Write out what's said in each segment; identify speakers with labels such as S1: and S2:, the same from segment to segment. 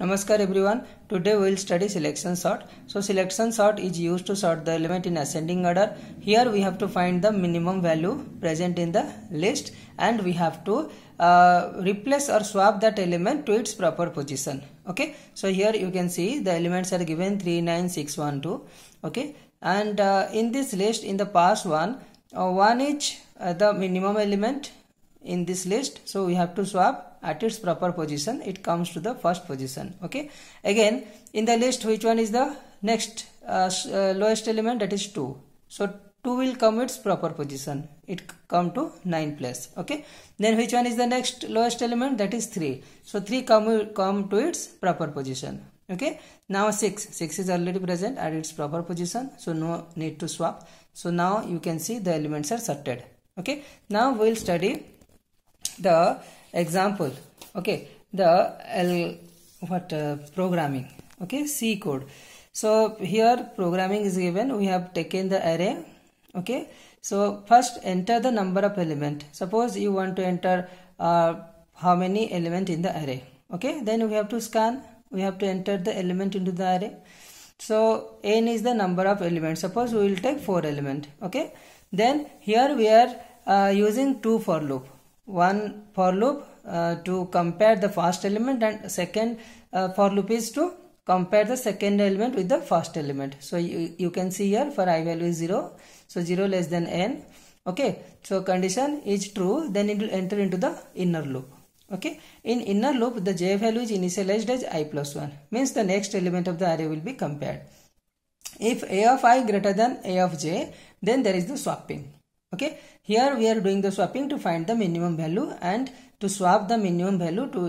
S1: Namaskar everyone. Today we will study selection sort. So selection sort is used to sort the element in ascending order. Here we have to find the minimum value present in the list and we have to uh, replace or swap that element to its proper position. Okay. So here you can see the elements are given 3, 9, 6, 1, 2. Okay. And uh, in this list in the past one, uh, one is uh, the minimum element in this list so we have to swap at its proper position it comes to the first position okay again in the list which one is the next uh, uh, lowest element that is 2 so 2 will come its proper position it come to 9 place okay then which one is the next lowest element that is 3 so 3 come come to its proper position okay now 6 6 is already present at its proper position so no need to swap so now you can see the elements are sorted okay now we will study the example okay the L, what uh, programming okay C code so here programming is given we have taken the array okay so first enter the number of element suppose you want to enter uh, how many element in the array okay then we have to scan we have to enter the element into the array so n is the number of elements suppose we will take four element okay then here we are uh, using two for loop one for loop uh, to compare the first element and second uh, for loop is to compare the second element with the first element so you, you can see here for i value is 0 so 0 less than n okay so condition is true then it will enter into the inner loop okay in inner loop the j value is initialized as i plus 1 means the next element of the array will be compared if a of i greater than a of j then there is the swapping okay here we are doing the swapping to find the minimum value and to swap the minimum value to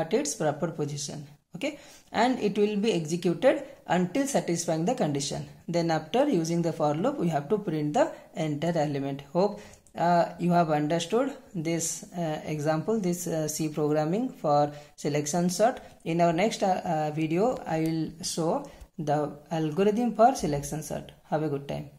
S1: at its proper position okay and it will be executed until satisfying the condition then after using the for loop we have to print the entire element hope uh, you have understood this uh, example this uh, C programming for selection sort in our next uh, uh, video I will show the algorithm for selection sort have a good time